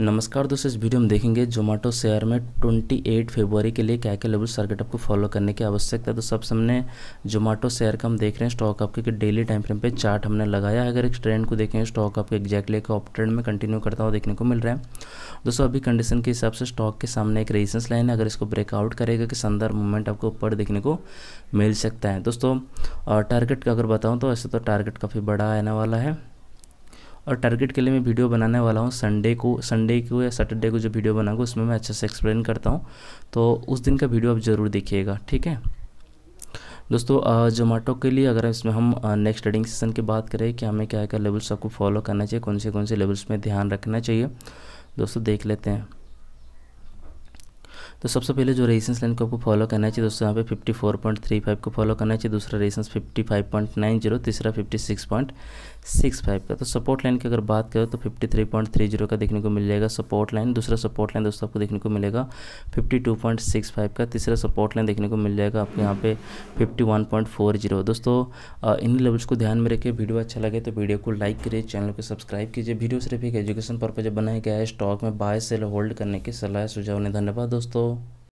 नमस्कार दोस्तों इस वीडियो में देखेंगे जोमेटो शेयर में 28 फरवरी के लिए क्या क्या लेवल सर्किट आपको फॉलो करने की आवश्यकता है तो सबसे हमने जोमेटो शेयर का हम देख रहे हैं स्टॉक आपके डेली टाइम फ्रेम पे चार्ट हमने लगाया है अगर एक ट्रेंड को देखें स्टॉक आपके एक्जैक्टली एक ऑप ट्रेंड में कंटिन्यू करता हुआ देखने को मिल रहा है दोस्तों अभी कंडीशन के हिसाब से स्टॉक के सामने एक रेजिस्टेंस लाइन है अगर इसको ब्रेकआउट करेगा कि अंदर मूवमेंट आपको ऊपर देखने को मिल सकता है दोस्तों टारगेट का अगर बताऊँ तो ऐसे तो टारगेट काफ़ी बड़ा आने वाला है और टारगेट के लिए मैं वीडियो बनाने वाला हूँ संडे को संडे को या सैटरडे को जो वीडियो बनाऊंगा उसमें मैं अच्छे से एक्सप्लेन करता हूँ तो उस दिन का वीडियो आप ज़रूर देखिएगा ठीक है दोस्तों जोमेटो के लिए अगर इसमें हम नेक्स्ट ट्रेडिंग सेशन की बात करें कि हमें क्या क्या लेवल्स आपको फॉलो करना चाहिए कौन से कौन से लेवल्स में ध्यान रखना चाहिए दोस्तों देख लेते हैं तो सबसे पहले जो रेजिस्टेंस लाइन को आपको फॉलो करना चाहिए दोस्तों यहाँ पे 54.35 को फॉलो करना चाहिए दूसरा रेजिस्टेंस 55.90 तीसरा 56.70 सिक्स फाइव का तो सपोर्ट लाइन की अगर बात करें तो fifty three point three zero का देखने को मिल जाएगा सपोर्ट लाइन दूसरा सपोर्ट लाइन दोस्तों आपको देखने को मिलेगा fifty two point six five का तीसरा सपोर्ट लाइन देखने को मिल जाएगा आपको यहाँ पे fifty one point four zero दोस्तों इन लेवल्स को ध्यान में रखिए वीडियो अच्छा लगे तो वीडियो को लाइक करिए चैनल को सब्सक्राइब कीजिए वीडियो सिर्फ एक एजुकेशन पर्पज बनाया गया है स्टॉक में बाय सेल होल्ड करने की सलाह सुझाव ने धन्यवाद दोस्तों